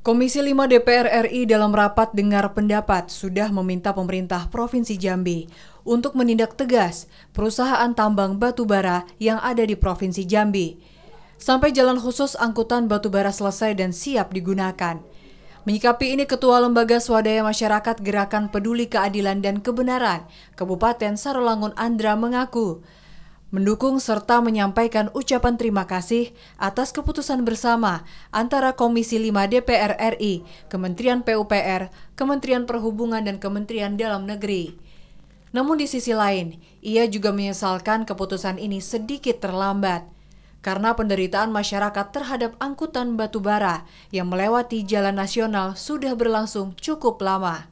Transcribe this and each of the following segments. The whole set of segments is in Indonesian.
Komisi 5 DPR RI dalam rapat dengar pendapat sudah meminta pemerintah Provinsi Jambi untuk menindak tegas perusahaan tambang batubara yang ada di Provinsi Jambi. Sampai jalan khusus angkutan batubara selesai dan siap digunakan. Menyikapi ini Ketua Lembaga Swadaya Masyarakat Gerakan Peduli Keadilan dan Kebenaran Kabupaten Sarolangun Andra mengaku mendukung serta menyampaikan ucapan terima kasih atas keputusan bersama antara Komisi 5 DPR RI, Kementerian PUPR, Kementerian Perhubungan, dan Kementerian Dalam Negeri. Namun di sisi lain, ia juga menyesalkan keputusan ini sedikit terlambat karena penderitaan masyarakat terhadap angkutan batubara yang melewati jalan nasional sudah berlangsung cukup lama.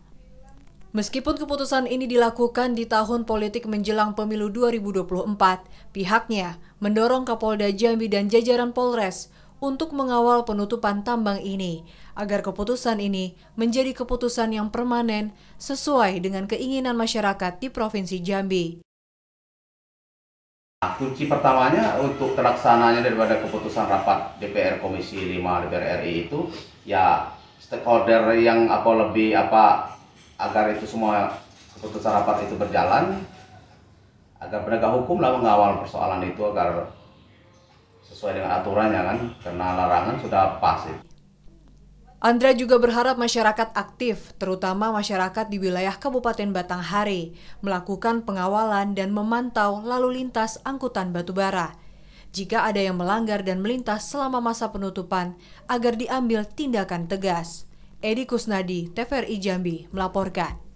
Meskipun keputusan ini dilakukan di tahun politik menjelang pemilu 2024, pihaknya mendorong Kapolda Jambi dan jajaran Polres untuk mengawal penutupan tambang ini agar keputusan ini menjadi keputusan yang permanen sesuai dengan keinginan masyarakat di Provinsi Jambi. Nah, kunci pertamanya untuk terlaksananya daripada keputusan rapat DPR Komisi 5 DPR RI itu ya stakeholder yang apa lebih apa agar itu semua keputusan rapat itu berjalan agar penegak hukum lah mengawal persoalan itu agar sesuai dengan aturannya kan karena larangan sudah pas Andra juga berharap masyarakat aktif, terutama masyarakat di wilayah Kabupaten Batanghari, melakukan pengawalan dan memantau lalu lintas angkutan batubara. Jika ada yang melanggar dan melintas selama masa penutupan, agar diambil tindakan tegas. Edi Kusnadi, TVRI Jambi, melaporkan.